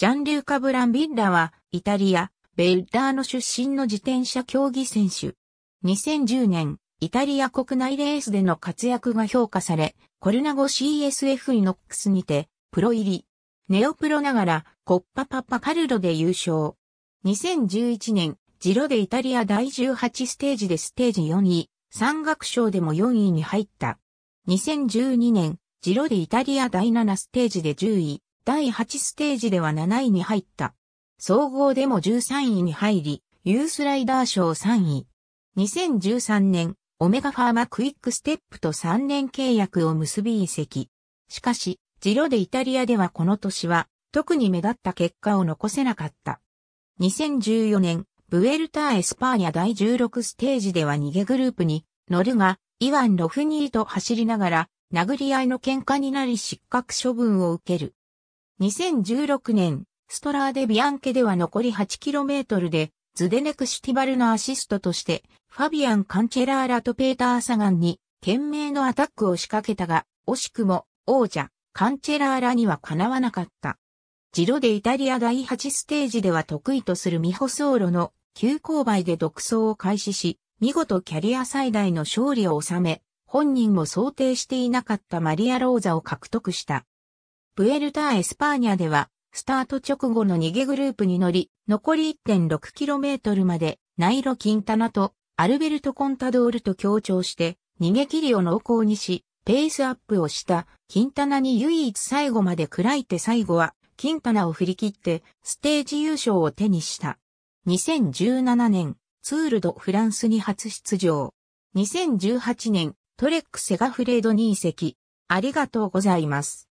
ジャンリューカ・ブランビッラは、イタリア、ベルダーの出身の自転車競技選手。2010年、イタリア国内レースでの活躍が評価され、コルナゴ CSF イノックスにて、プロ入り。ネオプロながら、コッパパパカルロで優勝。2011年、ジロでイタリア第18ステージでステージ4位、山岳賞でも4位に入った。2012年、ジロでイタリア第7ステージで10位、第8ステージでは7位に入った。総合でも13位に入り、ユースライダー賞3位。2013年、オメガファーマクイックステップと3年契約を結び移籍。しかし、ジロでイタリアではこの年は、特に目立った結果を残せなかった。2014年、ブエルターエスパーニャ第16ステージでは逃げグループに乗るが、イワン・ロフニーと走りながら、殴り合いの喧嘩になり失格処分を受ける。2016年、ストラーデビアンケでは残り 8km で、ズデネクシティバルのアシストとして、ファビアン・カンチェラーラとペーター・サガンに、懸命のアタックを仕掛けたが、惜しくも、王者、カンチェラーラにはかなわなかった。ジロでイタリア第8ステージでは得意とするミホソーロの急勾配で独走を開始し、見事キャリア最大の勝利を収め、本人も想定していなかったマリア・ローザを獲得した。ウエルターエスパーニャでは、スタート直後の逃げグループに乗り、残り 1.6km まで、ナイロ・キンタナとアルベルト・コンタドールと協調して、逃げ切りを濃厚にし、ペースアップをした、キンタナに唯一最後まで食らいて最後は、キンタナを振り切って、ステージ優勝を手にした。2017年、ツールド・フランスに初出場。2018年、トレック・セガフレードに移籍。ありがとうございます。